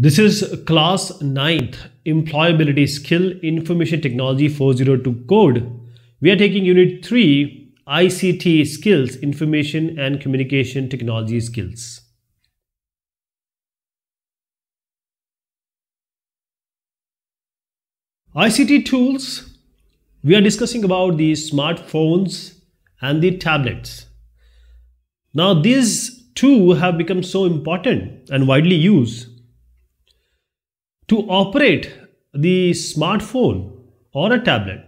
This is class 9th employability skill information technology 402 code. We are taking unit 3 ICT skills information and communication technology skills. ICT tools we are discussing about the smartphones and the tablets. Now these two have become so important and widely used to operate the smartphone or a tablet,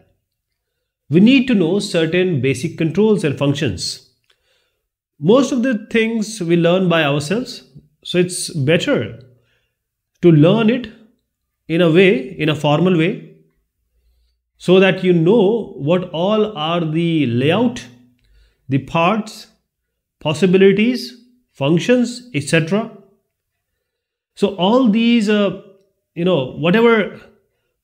we need to know certain basic controls and functions. Most of the things we learn by ourselves, so it's better to learn it in a way, in a formal way, so that you know what all are the layout, the parts, possibilities, functions, etc. So all these uh, you know, whatever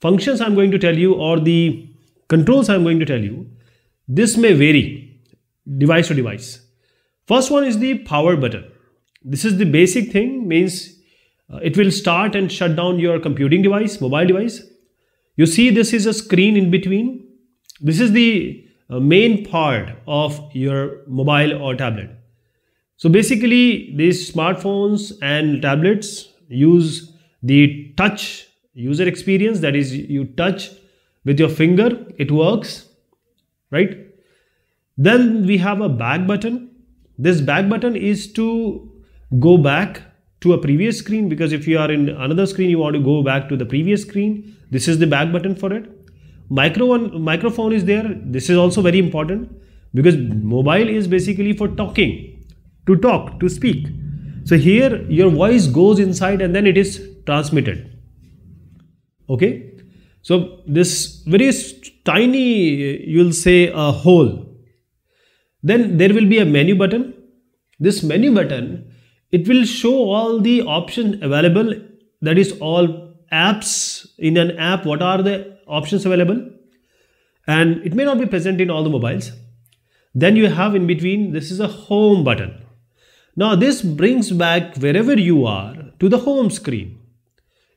functions I'm going to tell you or the controls I'm going to tell you, this may vary device to device. First one is the power button. This is the basic thing, means uh, it will start and shut down your computing device, mobile device. You see this is a screen in between. This is the uh, main part of your mobile or tablet. So basically these smartphones and tablets use the touch user experience, that is you touch with your finger, it works, right? Then we have a back button. This back button is to go back to a previous screen because if you are in another screen, you want to go back to the previous screen. This is the back button for it. Micro one, microphone is there. This is also very important because mobile is basically for talking, to talk, to speak. So here your voice goes inside and then it is transmitted okay so this very tiny you'll say a hole then there will be a menu button this menu button it will show all the options available that is all apps in an app what are the options available and it may not be present in all the mobiles then you have in between this is a home button now this brings back wherever you are to the home screen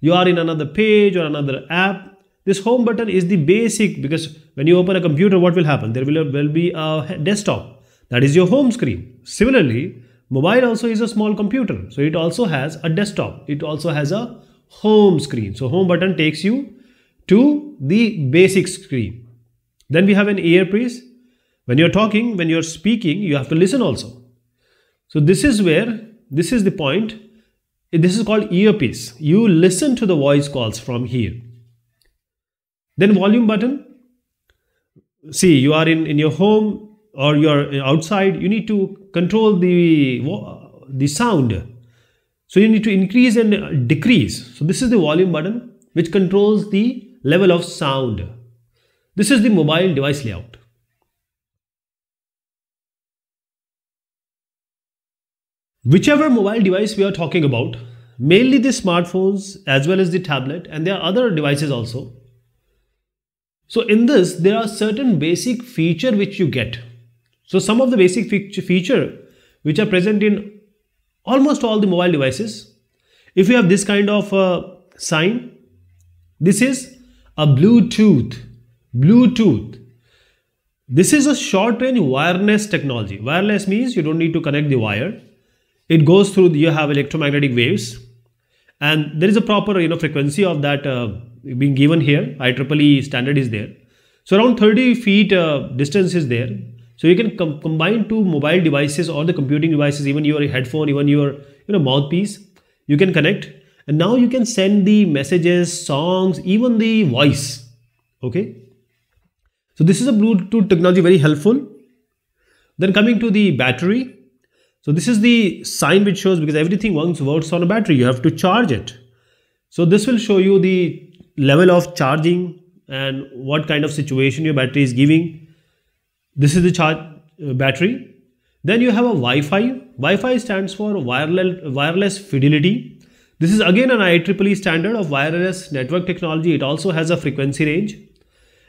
you are in another page or another app this home button is the basic because when you open a computer what will happen there will, will be a desktop that is your home screen similarly mobile also is a small computer so it also has a desktop it also has a home screen so home button takes you to the basic screen then we have an earpiece when you're talking when you're speaking you have to listen also so this is where this is the point this is called earpiece. You listen to the voice calls from here. Then volume button. See, you are in, in your home or you are outside. You need to control the, the sound. So you need to increase and decrease. So this is the volume button which controls the level of sound. This is the mobile device layout. Whichever mobile device we are talking about, mainly the smartphones as well as the tablet and there are other devices also. So in this, there are certain basic feature which you get. So some of the basic feature which are present in almost all the mobile devices. If you have this kind of uh, sign, this is a Bluetooth. Bluetooth. This is a short range wireless technology. Wireless means you don't need to connect the wire it goes through you have electromagnetic waves and there is a proper you know frequency of that uh, being given here IEEE standard is there so around 30 feet uh, distance is there so you can com combine two mobile devices or the computing devices even your headphone even your you know mouthpiece you can connect and now you can send the messages songs even the voice okay so this is a bluetooth technology very helpful then coming to the battery so this is the sign which shows because everything once works on a battery, you have to charge it. So this will show you the level of charging and what kind of situation your battery is giving. This is the charge uh, battery. Then you have a Wi-Fi. Wi-Fi stands for wireless, wireless fidelity. This is again an IEEE standard of wireless network technology. It also has a frequency range.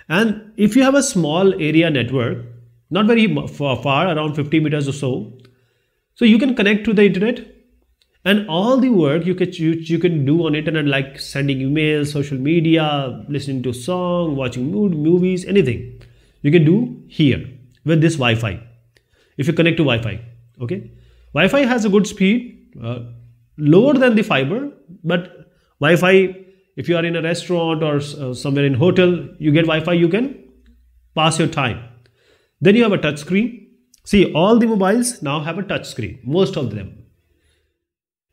And if you have a small area network, not very far, around 50 meters or so, so you can connect to the internet and all the work you can you, you can do on internet like sending emails, social media, listening to song, watching movies, anything. You can do here with this Wi-Fi. If you connect to Wi-Fi, okay. Wi-Fi has a good speed, uh, lower than the fiber, but Wi-Fi. If you are in a restaurant or uh, somewhere in hotel, you get Wi-Fi. You can pass your time. Then you have a touch screen See, all the mobiles now have a touch screen, most of them.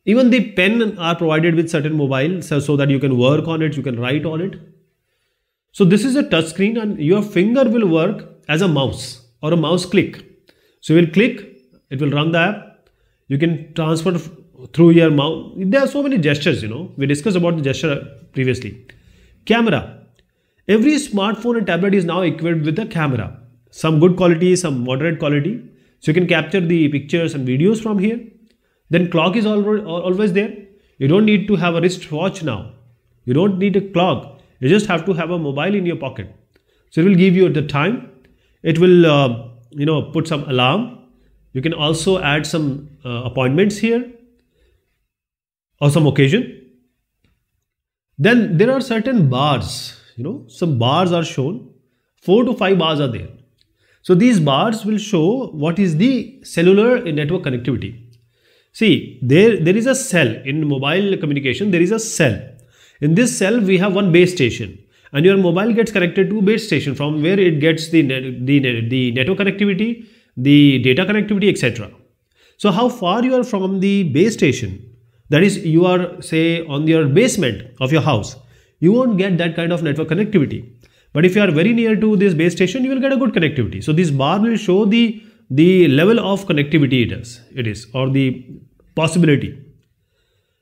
Even the pen are provided with certain mobiles so, so that you can work on it, you can write on it. So this is a touch screen and your finger will work as a mouse or a mouse click. So you will click, it will run the app. You can transfer through your mouse. There are so many gestures, you know. We discussed about the gesture previously. Camera. Every smartphone and tablet is now equipped with a camera some good quality, some moderate quality. So you can capture the pictures and videos from here. Then clock is always there. You don't need to have a wristwatch now. You don't need a clock. You just have to have a mobile in your pocket. So it will give you the time. It will, uh, you know, put some alarm. You can also add some uh, appointments here or some occasion. Then there are certain bars, you know, some bars are shown. Four to five bars are there. So these bars will show what is the cellular network connectivity. See, there, there is a cell in mobile communication, there is a cell. In this cell, we have one base station and your mobile gets connected to base station from where it gets the, the, the network connectivity, the data connectivity, etc. So how far you are from the base station, that is you are say on your basement of your house, you won't get that kind of network connectivity. But if you are very near to this base station, you will get a good connectivity. So this bar will show the, the level of connectivity it is, it is or the possibility.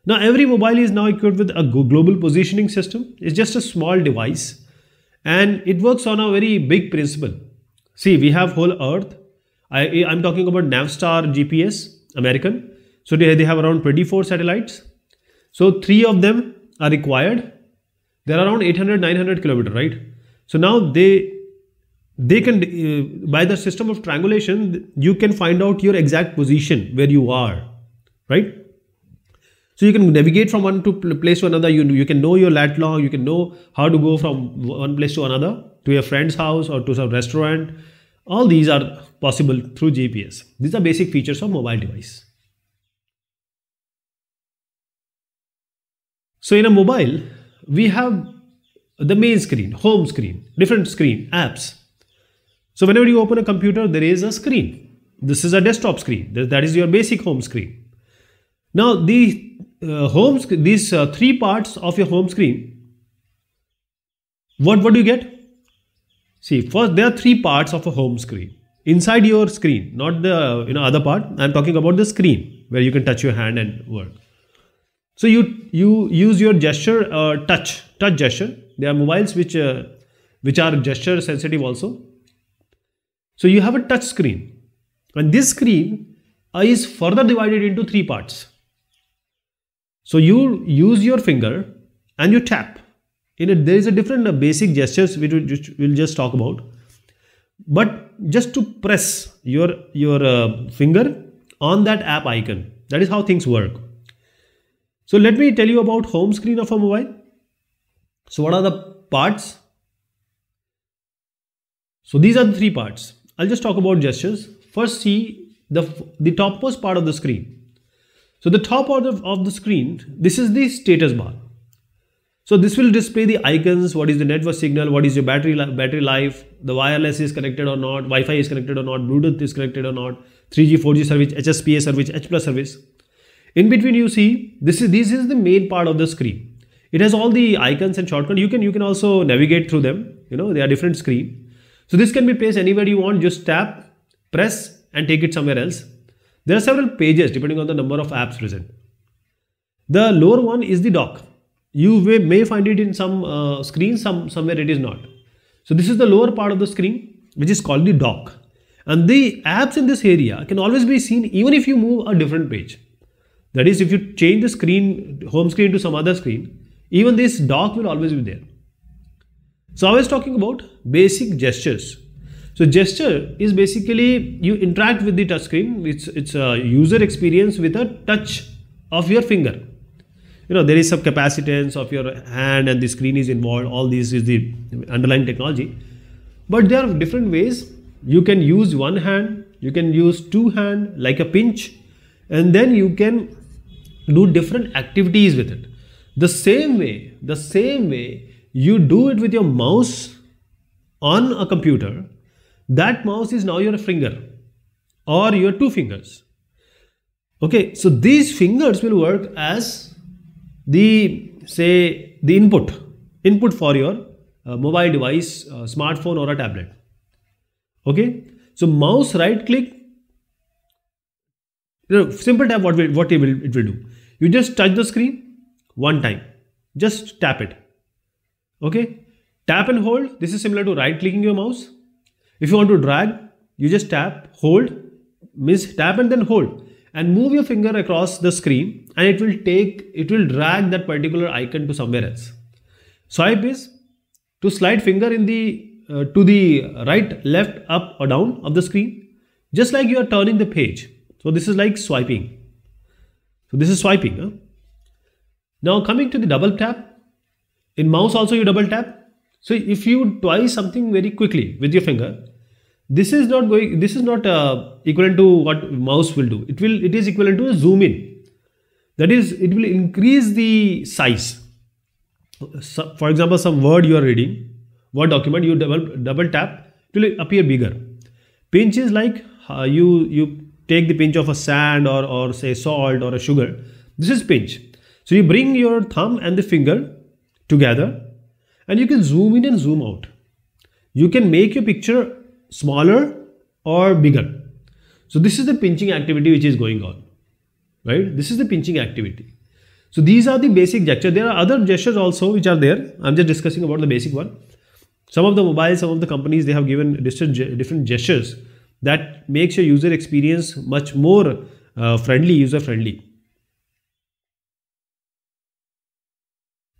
Now every mobile is now equipped with a global positioning system. It's just a small device and it works on a very big principle. See, we have whole earth. I, I'm talking about Navstar GPS, American. So they, they have around 24 satellites. So three of them are required. They're around 800, 900 kilometer, right? So now they they can uh, by the system of triangulation you can find out your exact position where you are, right? So you can navigate from one to place to another. You you can know your lat long. You can know how to go from one place to another to your friend's house or to some restaurant. All these are possible through GPS. These are basic features of mobile device. So in a mobile, we have the main screen, home screen, different screen, apps. So whenever you open a computer, there is a screen. This is a desktop screen. That is your basic home screen. Now the uh, home these uh, three parts of your home screen. What what do you get? See, first there are three parts of a home screen inside your screen, not the you know other part. I'm talking about the screen where you can touch your hand and work. So you you use your gesture, uh, touch touch gesture there are mobiles which, uh, which are gesture sensitive also. So you have a touch screen and this screen uh, is further divided into three parts. So you use your finger and you tap. In it, there is a different uh, basic gestures which we'll just, we'll just talk about. But just to press your, your uh, finger on that app icon. That is how things work. So let me tell you about home screen of a mobile. So what are the parts? So these are the three parts. I'll just talk about gestures. First see the, the topmost part of the screen. So the top part of, of the screen, this is the status bar. So this will display the icons, what is the network signal, what is your battery, li battery life, the wireless is connected or not, Wi-Fi is connected or not, Bluetooth is connected or not, 3G, 4G service, HSPA service, H plus service. In between you see, this is, this is the main part of the screen. It has all the icons and shortcuts. You can, you can also navigate through them. You know, they are different screen. So this can be placed anywhere you want. Just tap, press and take it somewhere else. There are several pages depending on the number of apps present. The lower one is the dock. You may, may find it in some uh, screen, some, somewhere it is not. So this is the lower part of the screen which is called the dock. And the apps in this area can always be seen even if you move a different page. That is if you change the screen, home screen to some other screen, even this dock will always be there. So I was talking about basic gestures. So gesture is basically you interact with the touch screen. It's, it's a user experience with a touch of your finger. You know, there is some capacitance of your hand and the screen is involved. All this is the underlying technology. But there are different ways. You can use one hand, you can use two hand like a pinch and then you can do different activities with it the same way, the same way you do it with your mouse on a computer, that mouse is now your finger or your two fingers. Okay, so these fingers will work as the say the input input for your uh, mobile device, uh, smartphone or a tablet. Okay, so mouse right click. You know, simple tap what will, what it will it will do. You just touch the screen one time. Just tap it. Okay. Tap and hold. This is similar to right clicking your mouse. If you want to drag, you just tap, hold, miss, tap and then hold and move your finger across the screen and it will take, it will drag that particular icon to somewhere else. Swipe is to slide finger in the, uh, to the right, left, up or down of the screen, just like you are turning the page. So this is like swiping. So this is swiping. Huh? Now coming to the double tap, in mouse also you double tap. So if you twice something very quickly with your finger, this is not going, this is not uh, equivalent to what mouse will do. It will, it is equivalent to a zoom in. That is, it will increase the size. So, for example, some word you are reading, word document, you double, double tap, it will appear bigger. Pinch is like uh, you, you take the pinch of a sand or, or say salt or a sugar. This is pinch. So you bring your thumb and the finger together and you can zoom in and zoom out. You can make your picture smaller or bigger. So this is the pinching activity which is going on, right? This is the pinching activity. So these are the basic gesture. There are other gestures also which are there. I'm just discussing about the basic one. Some of the mobiles, some of the companies, they have given different gestures that makes your user experience much more uh, friendly, user friendly.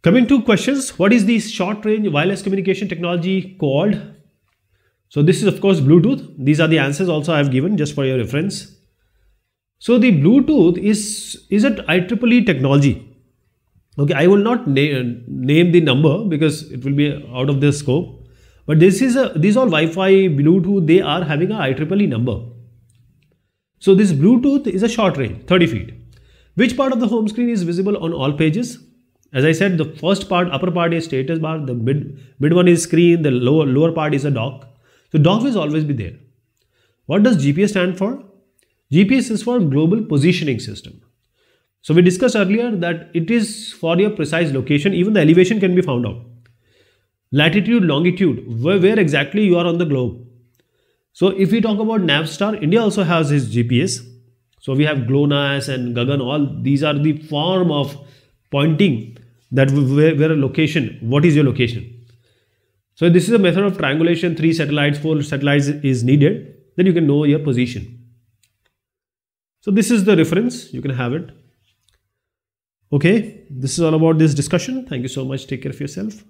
Coming to questions, what is the short range wireless communication technology called? So this is of course Bluetooth. These are the answers also I have given just for your reference. So the Bluetooth is, is an IEEE technology. Okay, I will not na name the number because it will be out of the scope. But this is a, these all Wi-Fi, Bluetooth, they are having a IEEE number. So this Bluetooth is a short range, 30 feet. Which part of the home screen is visible on all pages? As I said, the first part, upper part is status bar, the mid, mid one is screen, the lower, lower part is a dock. So dock will always be there. What does GPS stand for? GPS is for Global Positioning System. So we discussed earlier that it is for your precise location, even the elevation can be found out. Latitude, longitude, where, where exactly you are on the globe. So if we talk about Navstar, India also has its GPS. So we have GLONASS and Gagan, all these are the form of pointing that where, where a location, what is your location? So this is a method of triangulation, three satellites, four satellites is needed, then you can know your position. So this is the reference, you can have it. Okay, this is all about this discussion. Thank you so much. Take care of yourself.